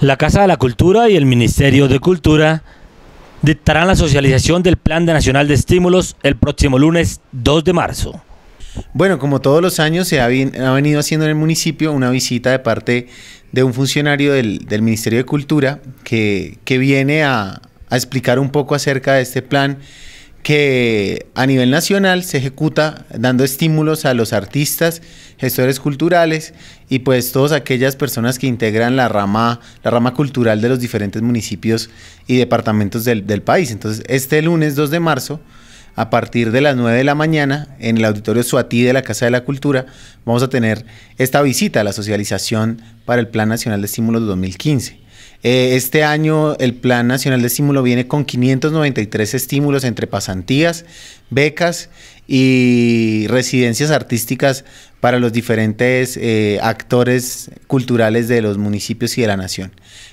La Casa de la Cultura y el Ministerio de Cultura dictarán la socialización del Plan Nacional de Estímulos el próximo lunes 2 de marzo. Bueno, como todos los años se ha, venido haciendo en el municipio una visita de parte de un funcionario del, Ministerio de Cultura que, viene a, a explicar un poco acerca de este plan que a nivel nacional se ejecuta dando estímulos a los artistas, gestores culturales y pues todas aquellas personas que integran la rama, la rama cultural de los diferentes municipios y departamentos del, del país. Entonces, este lunes 2 de marzo, a partir de las 9 de la mañana, en el auditorio Suatí de la Casa de la Cultura, vamos a tener esta visita a la socialización para el Plan Nacional de Estímulos 2015 eh, este año el Plan Nacional de Estímulo viene con 593 estímulos entre pasantías, becas y residencias artísticas para los diferentes eh, actores culturales de los municipios y de la nación.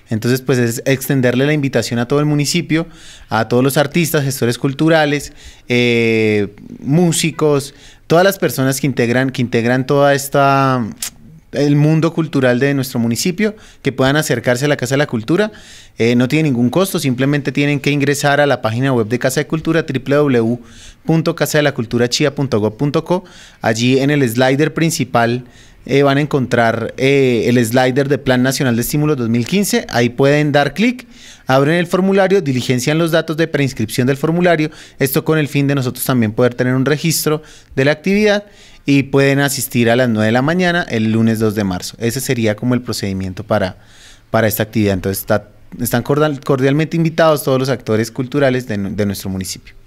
Entonces, pues es extenderle la invitación a todo el municipio, a todos los artistas, gestores culturales, eh, músicos, todas las personas que integran, que integran toda esta el mundo cultural de nuestro municipio, que puedan acercarse a la Casa de la Cultura. Eh, no tiene ningún costo, simplemente tienen que ingresar a la página web de Casa de Cultura, www.casadelaculturachia.gov.co. Allí en el slider principal eh, van a encontrar eh, el slider de Plan Nacional de Estímulos 2015. Ahí pueden dar clic, abren el formulario, diligencian los datos de preinscripción del formulario. Esto con el fin de nosotros también poder tener un registro de la actividad y pueden asistir a las 9 de la mañana el lunes 2 de marzo. Ese sería como el procedimiento para, para esta actividad. Entonces están cordialmente invitados todos los actores culturales de nuestro municipio.